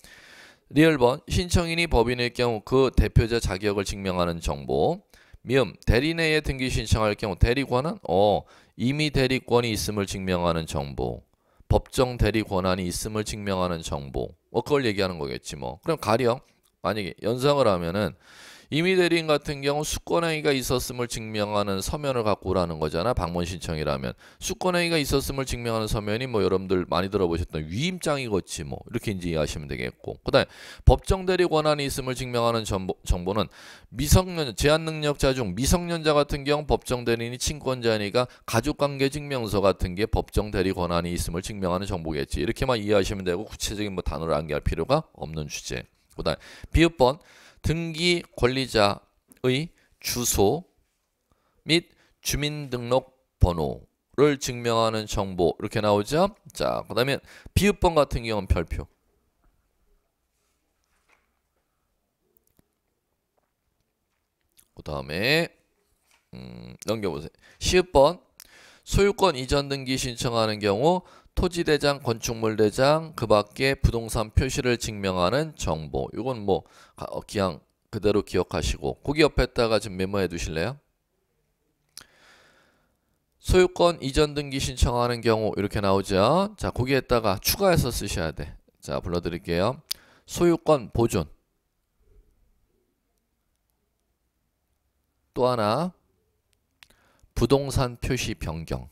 리얼번 신청인이 법인일 경우 그 대표자 자격을 증명하는 정보 미음 대리내에 등기 신청할 경우 대리권한 어 이미 대리권이 있음을 증명하는 정보 법정 대리 권한이 있음을 증명하는 정보 뭐 그걸 얘기하는 거겠지 뭐 그럼 가령 만약에 연상을 하면은 이미 대리인 같은 경우 수권행위가 있었음을 증명하는 서면을 갖고 오라는 거잖아. 방문 신청이라면 수권행위가 있었음을 증명하는 서면이 뭐 여러분들 많이 들어보셨던 위임장이겠지 뭐 이렇게 이제 이해하시면 되겠고 그다음에 법정 대리 권한이 있음을 증명하는 정보, 정보는 미성년 제한 능력자 중 미성년자 같은 경우 법정 대리인이 친권자니까 가족관계 증명서 같은 게 법정 대리 권한이 있음을 증명하는 정보겠지. 이렇게만 이해하시면 되고 구체적인 뭐 단어를 암기할 필요가 없는 주제. 그다음 비읍번 등기 권리자의 주소 및 주민등록번호를 증명하는 정보 이렇게 나오죠. 자, 그 다음에 비읍번 같은 경우는 별표. 그 다음에 음, 넘겨보세요. 시읍번 소유권 이전 등기 신청하는 경우 토지대장, 건축물대장, 그 밖에 부동산 표시를 증명하는 정보. 이건 뭐 그냥 어, 그대로 기억하시고 거기 옆에다가 좀 메모해 두실래요? 소유권 이전 등기 신청하는 경우 이렇게 나오죠. 자, 거기에다가 추가해서 쓰셔야 돼. 자, 불러드릴게요. 소유권 보존. 또 하나 부동산 표시 변경.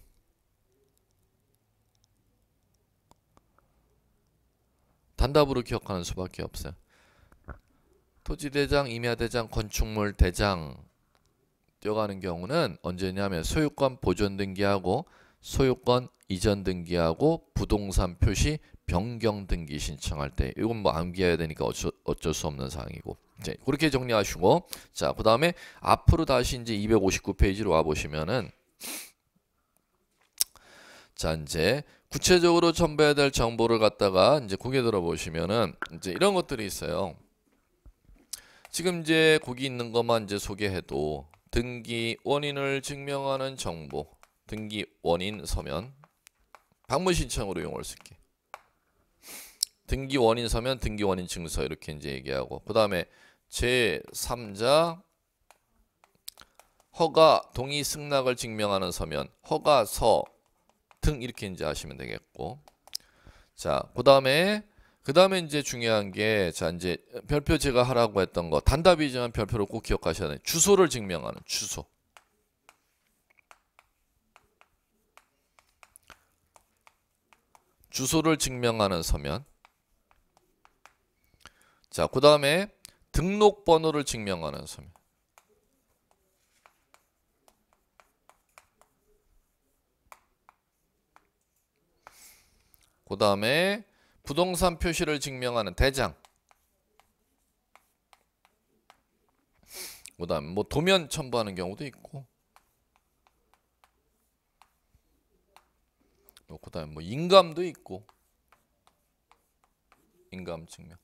단답으로 기억하는 수밖에 없어요. 토지대장, 임야대장, 건축물 대장 뛰어가는 경우는 언제냐면 소유권 보존 등기하고 소유권 이전 등기하고 부동산 표시 변경 등기 신청할 때 이건 뭐 암기해야 되니까 어쩔, 어쩔 수 없는 사항이고 이제 그렇게 정리하시고 자그 다음에 앞으로 다시 이제 259페이지로 와보시면은 자 이제 구체적으로 첨부해야 될 정보를 갖다가 이제 고개 들어보시면은 이제 이런 것들이 있어요. 지금 이제 고기 있는 것만 이제 소개해도 등기 원인을 증명하는 정보, 등기 원인 서면, 방문 신청으로 이용할수있게 등기 원인 서면, 등기 원인 증서 이렇게 이제 얘기하고 그 다음에 제3자 허가 동의 승낙을 증명하는 서면, 허가서 등 이렇게 이제 아시면 되겠고 자 그 다음에 그 다음에 이제 중요한 게자 이제 별표 제가 하라고 했던 거 단답이지만 별표를 꼭 기억하셔야 돼요 주소를 증명하는 주소 주소를 증명하는 서면 자 그 다음에 등록번호를 증명하는 서면 그 다음에 부동산 표시를 증명하는 대장 그 다음 뭐 도면 첨부하는 경우도 있고 뭐 그 다음에 뭐 인감도 있고 인감 증명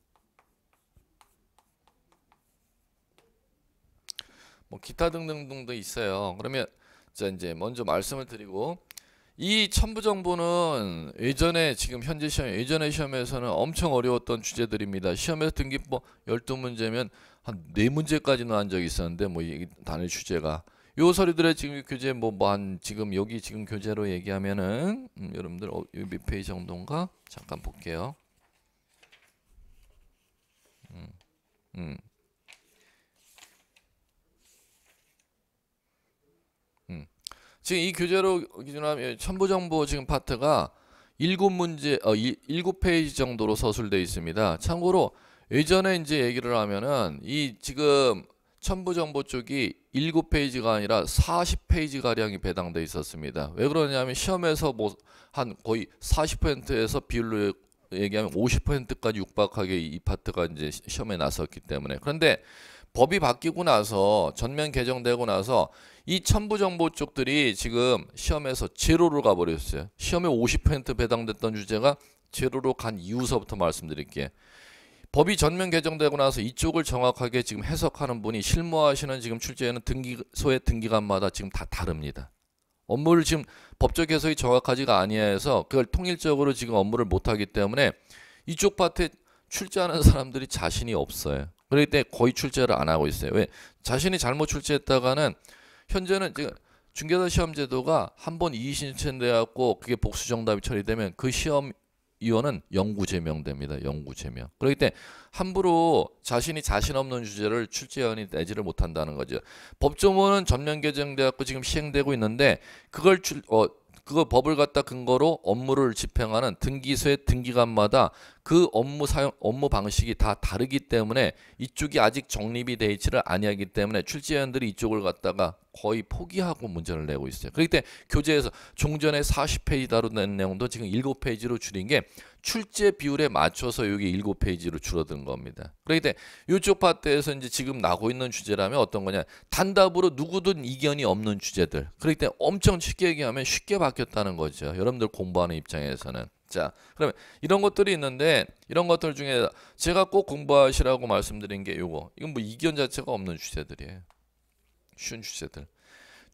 뭐 기타 등등등도 있어요 그러면 자 이제 먼저 말씀을 드리고 이 첨부정보는 예전에 지금 현재 시험 예전에 시험에서는 엄청 어려웠던 주제들입니다. 시험에서 등기법 12문제면 뭐 한 4문제까지 나온 적이 있었는데 뭐 이 단일 주제가 요 서류들의 지금 교재 뭐한 뭐 지금 여기 지금 교재로 얘기하면은 음, 여러분들 어, 몇 페이지 정도인가 잠깐 볼게요. 음, 음. 지금 이 교재로 기준하면 첨부 정보 지금 파트가 일곱 문제 어 일곱 페이지 정도로 서술돼 있습니다. 참고로 예전에 이제 얘기를 하면은 이 지금 첨부 정보 쪽이 일곱 페이지가 아니라 사십 페이지 가량이 배당돼 있었습니다. 왜 그러냐면 시험에서 뭐 한 거의 사십 퍼센트에서 비율로 얘기하면 오십 퍼센트까지 육박하게 이 파트가 이제 시험에 나섰기 때문에 그런데 법이 바뀌고 나서 전면 개정되고 나서 이 첨부정보 쪽들이 지금 시험에서 제로로 가버렸어요. 시험에 50% 배당됐던 주제가 제로로 간 이후서부터 말씀드릴게요. 법이 전면 개정되고 나서 이쪽을 정확하게 지금 해석하는 분이 실무하시는 지금 출제하는 등기소의 등기관마다 지금 다 다릅니다. 업무를 지금 법적 해석이 정확하지가 아니해서 그걸 통일적으로 지금 업무를 못하기 때문에 이쪽 파트에 출제하는 사람들이 자신이 없어요. 그기때 거의 출제를 안 하고 있어요. 왜? 자신이 잘못 출제했다가는 현재는 지금 중개사 시험 제도가 한 번 이의 신청돼 갖고 그게 복수 정답이 처리되면 그 시험 위원은 영구 제명됩니다. 영구 제명. 그렇기 때문에 함부로 자신이 자신 없는 주제를 출제위원이 내지를 못한다는 거죠. 법조문은 전면 개정돼갖고 지금 시행되고 있는데 그걸 출, 어, 그 법을 갖다 근거로 업무를 집행하는 등기소의 등기관마다 그 업무 사용 업무 방식이 다 다르기 때문에 이쪽이 아직 정립이 되어 있지를 아니하기 때문에 출제위원들이 이쪽을 갖다가 거의 포기하고 문제를 내고 있어요. 그렇기 때문에 교재에서 종전에 40페이지 다루는 내용도 지금 7페이지로 줄인 게 출제 비율에 맞춰서 여기 7페이지로 줄어든 겁니다. 그렇기 때문에 이쪽 파트에서 이제 지금 나고 있는 주제라면 어떤 거냐. 단답으로 누구든 이견이 없는 주제들. 그렇기 때문에 엄청 쉽게 얘기하면 쉽게 바뀌었다는 거죠. 여러분들 공부하는 입장에서는. 자, 그러면 이런 것들이 있는데 이런 것들 중에 제가 꼭 공부하시라고 말씀드린 게 이거. 이건 뭐 이견 자체가 없는 주제들이에요. 쉬운 주제들.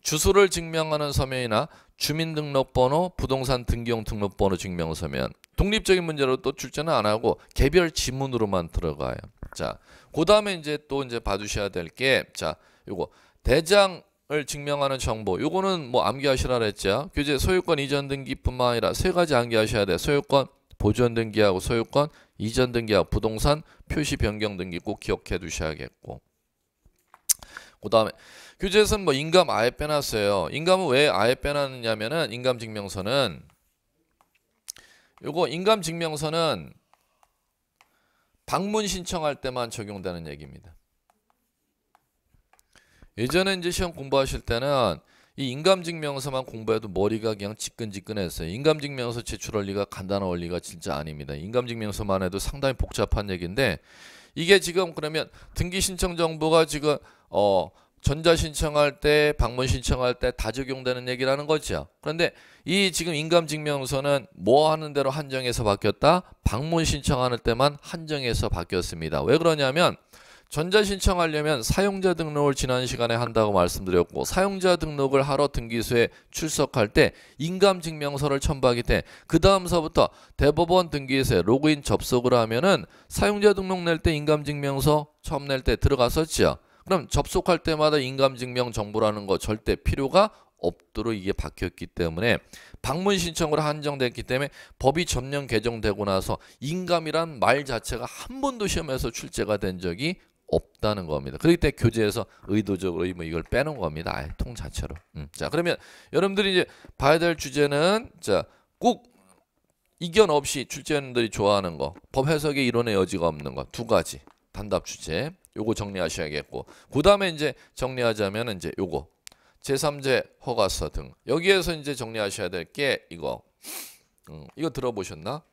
주소를 증명하는 서면이나 주민등록번호, 부동산 등기용 등록번호 증명 서면. 독립적인 문제로 또 출제는 안 하고 개별 지문으로만 들어가요. 자, 그다음에 이제 또 이제 봐주셔야 될 게 자, 이거 대장을 증명하는 정보. 요거는 뭐 암기하시라 그랬죠. 교재 소유권 이전 등기뿐만 아니라 세 가지 암기하셔야 돼. 소유권 보존 등기하고 소유권 이전 등기하고 부동산 표시 변경 등기 꼭 기억해 두셔야겠고. 그다음에 교재에서는 뭐 인감 아예 빼놨어요. 인감은 왜 아예 빼놨냐면은 인감 증명서는 요거 인감 증명서는 방문 신청할 때만 적용되는 얘기입니다. 예전에 이제 시험 공부하실 때는 이 인감증명서만 공부해도 머리가 그냥 지끈지끈했어요. 인감증명서 제출 원리가 간단한 원리가 진짜 아닙니다. 인감증명서만 해도 상당히 복잡한 얘기인데 이게 지금 그러면 등기 신청 정보가 지금 어 전자 신청할 때, 방문 신청할 때 다 적용되는 얘기라는 거죠. 그런데 이 지금 인감 증명서는 뭐 하는 대로 한정해서 바뀌었다? 방문 신청하는 때만 한정해서 바뀌었습니다. 왜 그러냐면 전자 신청하려면 사용자 등록을 지난 시간에 한다고 말씀드렸고 사용자 등록을 하러 등기소에 출석할 때 인감 증명서를 첨부하기 때문에 그 다음서부터 대법원 등기소에 로그인 접속을 하면은 사용자 등록 낼 때 인감 증명서 처음 낼때들어갔었죠 그럼 접속할 때마다 인감증명 정보라는 거 절대 필요가 없도록 이게 바뀌었기 때문에 방문 신청으로 한정됐기 때문에 법이 전년 개정되고 나서 인감이란 말 자체가 한 번도 시험에서 출제가 된 적이 없다는 겁니다. 그렇기 때문에 교재에서 의도적으로 뭐 이걸 빼놓은 겁니다. 아예 통 자체로. 음. 자 그러면 여러분들이 이제 봐야 될 주제는 자 꼭 이견 없이 출제위원들이 좋아하는 거, 법 해석의 이론의 여지가 없는 거 두 가지. 단답 주제 요거 정리하셔야겠고 그 다음에 이제 정리하자면 이제 요거 제3제 허가서 등 여기에서 이제 정리하셔야 될 게 이거 음, 이거 들어보셨나?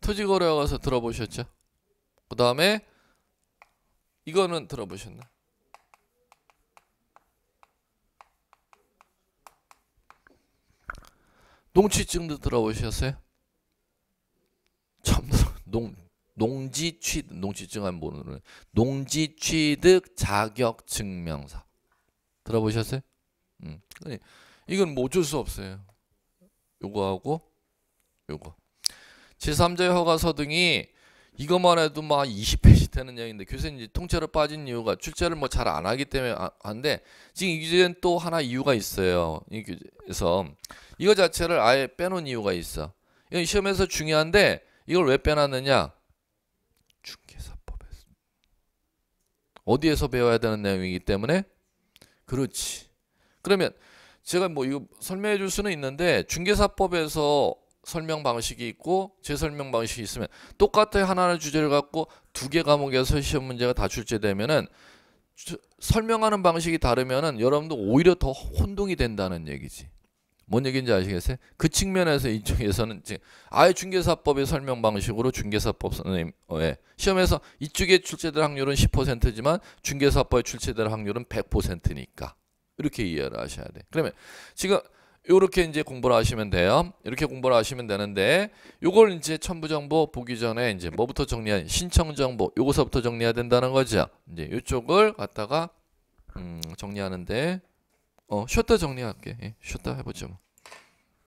토지거래허 가서 들어보셨죠? 그 다음에 이거는 들어보셨나? 농취증도 들어오셨어요? 참, (laughs) 농, 농지취, 농지증 안모는 농지취득 자격 증명서. 들어보셨어요? 음. 이건 뭐 어쩔 수 없어요. 요거하고, 요거. 제3자의 허가서 등이 이것만 해도 막 뭐 20페이지 되는 이야기인데 교수님 통째로 빠진 이유가 출제를 뭐 잘 안 하기 때문에 아, 한데 지금 이 교재는 또 하나 이유가 있어요. 이교서 이거 자체를 아예 빼놓은 이유가 있어. 이건 시험에서 중요한데 이걸 왜 빼놨느냐? 중개사법에서 어디에서 배워야 되는 내용이기 때문에 그렇지. 그러면 제가 뭐 이거 설명해 줄 수는 있는데 중개사법에서 설명 방식이 있고 재 설명 방식이 있으면 똑같은 하나의 주제를 갖고 두 개 과목에서 시험 문제가 다 출제되면은 설명하는 방식이 다르면은 여러분도 오히려 더 혼동이 된다는 얘기지. 뭔 얘기인지 아시겠어요? 그 측면에서 이쪽에서는 이제 아예 중개사법의 설명 방식으로 중개사법 선생님 어, 예. 시험에서 이쪽에 출제될 확률은 10%지만 중개사법에 출제될 확률은 100%니까 이렇게 이해를 하셔야 돼. 그러면 지금 이렇게 이제 공부를 하시면 돼요. 이렇게 공부를 하시면 되는데 요걸 이제 첨부 정보 보기 전에 이제 뭐부터 정리한 신청 정보 요거서부터 정리해야 된다는 거죠. 이제 요쪽을 갖다가 음, 정리하는데 어 쉬었다 정리할게. 예, 쉬었다 해보죠. 뭐.